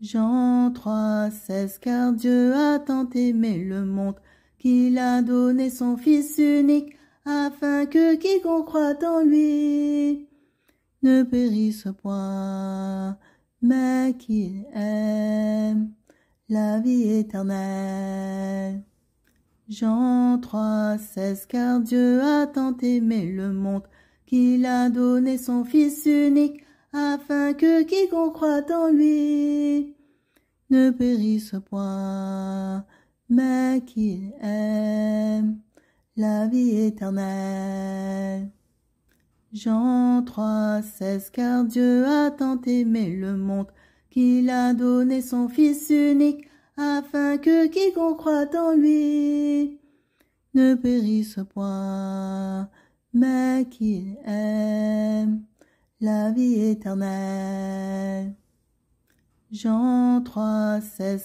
Jean 3, 16, car Dieu a tant aimé le monde qu'il a donné son Fils unique, afin que quiconque croit en lui ne périsse point, mais qu'il ait la vie éternelle. Jean 3, 16, car Dieu a tant aimé le monde qu'il a donné son Fils unique, afin que quiconque croit en lui ne périsse point, mais qu'il aime la vie éternelle. Jean 3, 16, car Dieu a tant aimé le monde qu'il a donné son Fils unique, afin que quiconque croit en lui ne périsse point, mais qu'il aime la vie éternelle. Jean 3, 16.